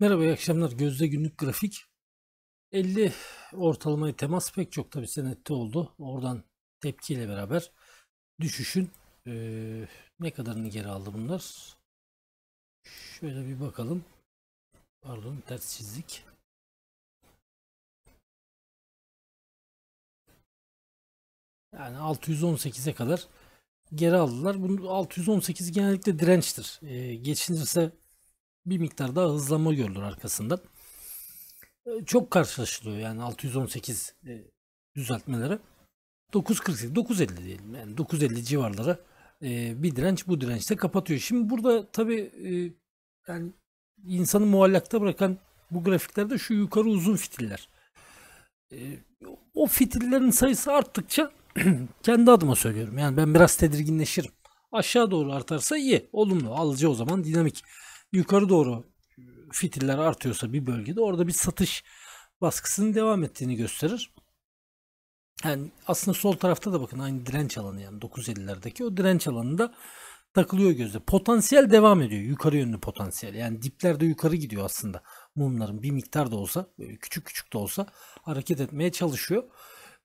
Merhaba iyi akşamlar. Gözde günlük grafik 50 ortalamayı temas pek çok tabi senette oldu. Oradan tepkiyle beraber düşüşün e, ne kadarını geri aldı bunlar. Şöyle bir bakalım. Pardon ters çizdik. Yani 618'e kadar geri aldılar. Bunu 618 genellikle dirençtir. E, geçinirse bir miktar daha hızlanma görülür arkasından. Ee, çok karşılaşılıyor yani 618 e, düzeltmeleri. 9.48, 9.50 diyelim yani 9.50 civarları e, bir direnç bu dirençte kapatıyor. Şimdi burada tabii e, yani insanı muallakta bırakan bu grafiklerde şu yukarı uzun fitiller. O fitillerin sayısı arttıkça kendi adıma söylüyorum. Yani ben biraz tedirginleşirim. Aşağı doğru artarsa iyi. Olumlu. Alıcı o zaman dinamik yukarı doğru fitiller artıyorsa bir bölgede orada bir satış baskısının devam ettiğini gösterir. Yani aslında sol tarafta da bakın aynı direnç alanı yani 950'lerdeki o direnç alanında takılıyor gözde. Potansiyel devam ediyor. Yukarı yönlü potansiyel. Yani diplerde yukarı gidiyor aslında. Mumların bir miktar da olsa küçük küçük de olsa hareket etmeye çalışıyor.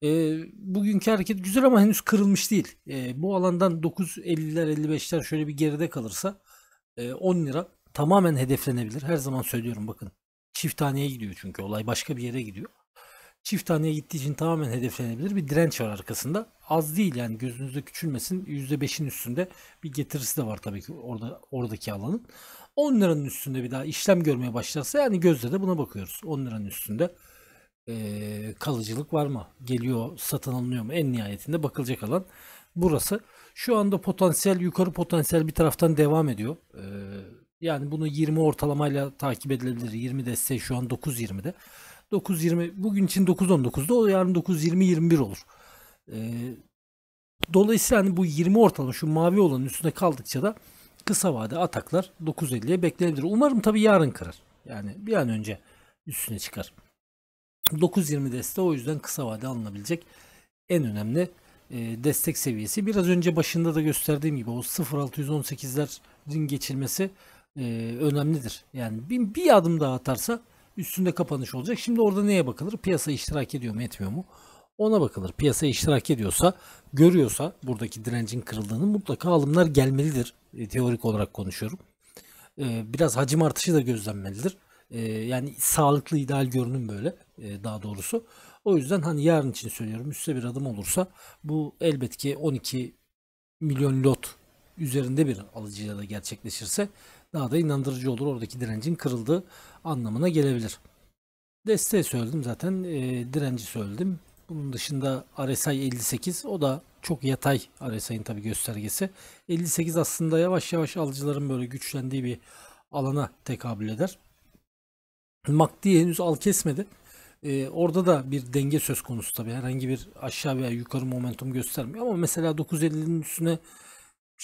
E, bugünkü hareket güzel ama henüz kırılmış değil. E, bu alandan 9.50'ler 55'ler şöyle bir geride kalırsa e, 10 lira tamamen hedeflenebilir. Her zaman söylüyorum bakın. Çift taneye gidiyor çünkü olay başka bir yere gidiyor. Çift taneye gittiği için tamamen hedeflenebilir bir direnç var arkasında. Az değil yani gözünüzde küçülmesin. %5'in üstünde bir getirisi de var tabii ki orada oradaki alanın. 10 liranın üstünde bir daha işlem görmeye başlarsa yani gözle de buna bakıyoruz. 10 liranın üstünde e, kalıcılık var mı? Geliyor, satın alınıyor mu? En nihayetinde bakılacak alan burası. Şu anda potansiyel, yukarı potansiyel bir taraftan devam ediyor. E, yani bunu 20 ortalamayla takip edilebilir. 20 dese şu an 9.20'de. 9.20 bugün için 9.19'da o yarın 9.20-21 olur. Ee, dolayısıyla hani bu 20 ortalama şu mavi olanın üstüne kaldıkça da kısa vade ataklar 9.50'ye beklenebilir. Umarım tabi yarın kırar. Yani bir an önce üstüne çıkar. 9.20 deste o yüzden kısa vade alınabilecek en önemli e, destek seviyesi. Biraz önce başında da gösterdiğim gibi o 0.618'lerin geçilmesi e, önemlidir. Yani bir, bir adım daha atarsa üstünde kapanış olacak. Şimdi orada neye bakılır? Piyasa iştirak ediyor mu etmiyor mu? Ona bakılır. Piyasa iştirak ediyorsa, görüyorsa buradaki direncin kırıldığını mutlaka alımlar gelmelidir. E, teorik olarak konuşuyorum. E, biraz hacim artışı da gözlenmelidir. E, yani sağlıklı ideal görünüm böyle e, daha doğrusu. O yüzden hani yarın için söylüyorum üstte bir adım olursa bu elbet ki 12 milyon lot üzerinde bir alıcıyla da gerçekleşirse daha da inandırıcı olur. Oradaki direncin kırıldığı anlamına gelebilir. Desteği söyledim zaten. E, direnci söyledim. Bunun dışında RSI 58 o da çok yatay RSI'nin tabi göstergesi. 58 aslında yavaş yavaş alıcıların böyle güçlendiği bir alana tekabül eder. MACD henüz al kesmedi. Ee, orada da bir denge söz konusu tabi. Herhangi bir aşağı veya yukarı momentum göstermiyor ama mesela 950'nin üstüne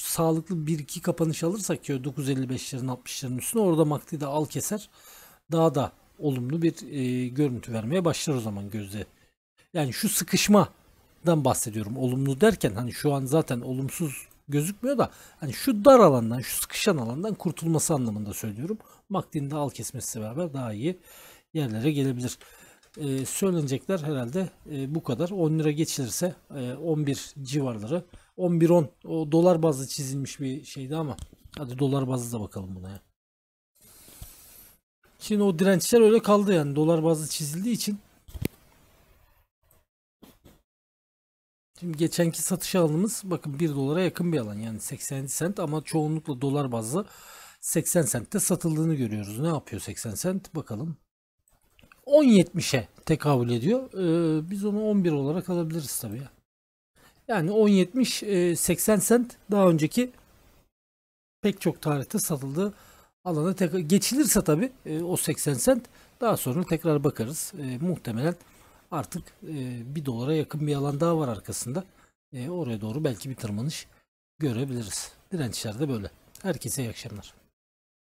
sağlıklı bir iki kapanış alırsak ki 9.55'lerin 60'ların üstüne orada makti de al keser. Daha da olumlu bir e, görüntü vermeye başlar o zaman gözde. Yani şu sıkışmadan bahsediyorum. Olumlu derken hani şu an zaten olumsuz gözükmüyor da hani şu dar alandan, şu sıkışan alandan kurtulması anlamında söylüyorum. MACD'nin de al kesmesi beraber daha iyi yerlere gelebilir. Ee, söylenecekler herhalde e, bu kadar. 10 lira geçilirse e, 11 civarları 11-10 o dolar bazlı çizilmiş bir şeydi ama hadi dolar bazlı da bakalım buna ya. Şimdi o dirençler öyle kaldı yani dolar bazlı çizildiği için. Şimdi geçenki satış alanımız bakın 1 dolara yakın bir alan yani 80 sent ama çoğunlukla dolar bazlı 80 sentte satıldığını görüyoruz. Ne yapıyor 80 sent bakalım. 10.70'e tekabül ediyor. Ee, biz onu 11 olarak alabiliriz tabii ya. Yani 10.70-80 e, sent daha önceki pek çok tarihte satıldı alana tekrar geçilirse tabii e, o 80 sent daha sonra tekrar bakarız. E, muhtemelen artık e, 1 dolara yakın bir alan daha var arkasında. E, oraya doğru belki bir tırmanış görebiliriz. Dirençler de böyle. Herkese iyi akşamlar.